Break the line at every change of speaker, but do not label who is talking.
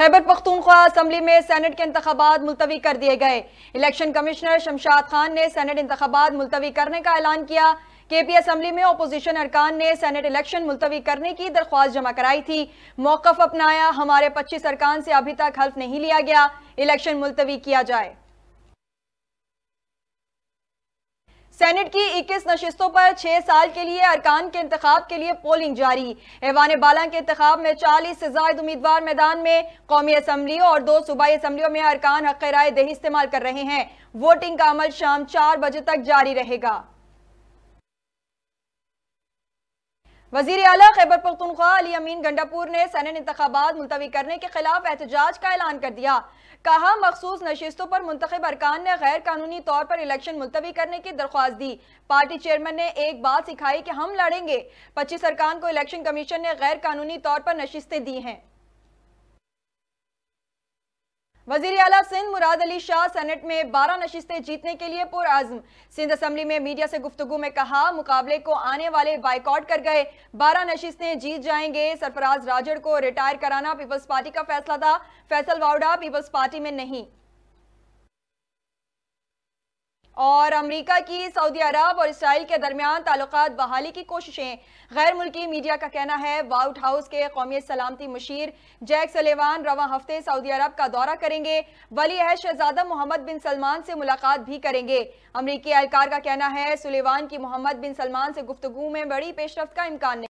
Khyber Pakhtunkhwa assembly में senate के इंतबात मुलतवी कर दिए गए इलेक्शन कमिश्नर शमशाद खान ने सैनेट इंतबात मुलतवी करने का ऐलान किया के पी असम्बली में अपोजिशन अरकान ने सैनेट इलेक्शन मुलतवी करने की दरख्वास्त जमा कराई थी मौकफ अपनाया हमारे पच्चीस अरकान से अभी तक हल्फ नहीं लिया गया इलेक्शन मुलतवी किया जाए सेनेट की 21 नशिस्तों पर 6 साल के लिए अरकान के इंतखब के लिए पोलिंग जारी ऐवान बाला के इंतखब में चालीस जायद उम्मीदवार मैदान में कौमी असम्बली और दो सूबाई असम्बलियों में अरकान हक राय दही इस्तेमाल कर रहे हैं वोटिंग का अमल शाम चार बजे तक जारी रहेगा वजीर अला खैबर पख्तनख्वा अली अमीन गंडापुर ने सैनन इंतबात मुलतवी करने के खिलाफ एहतजाज का ऐलान कर दिया कहा मखसूस नशस्तों पर मुंतब अरकान ने गैर कानूनी तौर पर इलेक्शन मुलतवी करने की दरख्वास्त दी पार्टी चेयरमैन ने एक बात सिखाई कि हम लड़ेंगे पच्चीस अरकान को इलेक्शन कमीशन ने गैर कानूनी तौर पर नशस्तें दी हैं वजीर अला सिंध मुराद अली शाह सेनेट में बारह नशिस्तें जीतने के लिए पुरजम सिंध असम्बली में मीडिया से गुफ्तु में कहा मुकाबले को आने वाले बाइकआउट कर गए बारह नशिस्तें जीत जाएंगे सरफराज राजड़ को रिटायर कराना पीपल्स पार्टी का फैसला था फैसल वाउडा पीपल्स पार्टी में नहीं और अमेरिका की सऊदी अरब और इसराइल के दरमियान ताल्लुक बहाली की कोशिशें गैर मुल्की मीडिया का कहना है वाइट हाउस के कौमी सलामती मशीर जैक सलेवान रवा हफ्ते सऊदी अरब का दौरा करेंगे वली अहद शहजादा मोहम्मद बिन सलमान से मुलाकात भी करेंगे अमरीकी एहलकार का कहना है सुलेवान की मोहम्मद बिन सलमान से गुफ्तु में बड़ी पेशरफ का इम्कान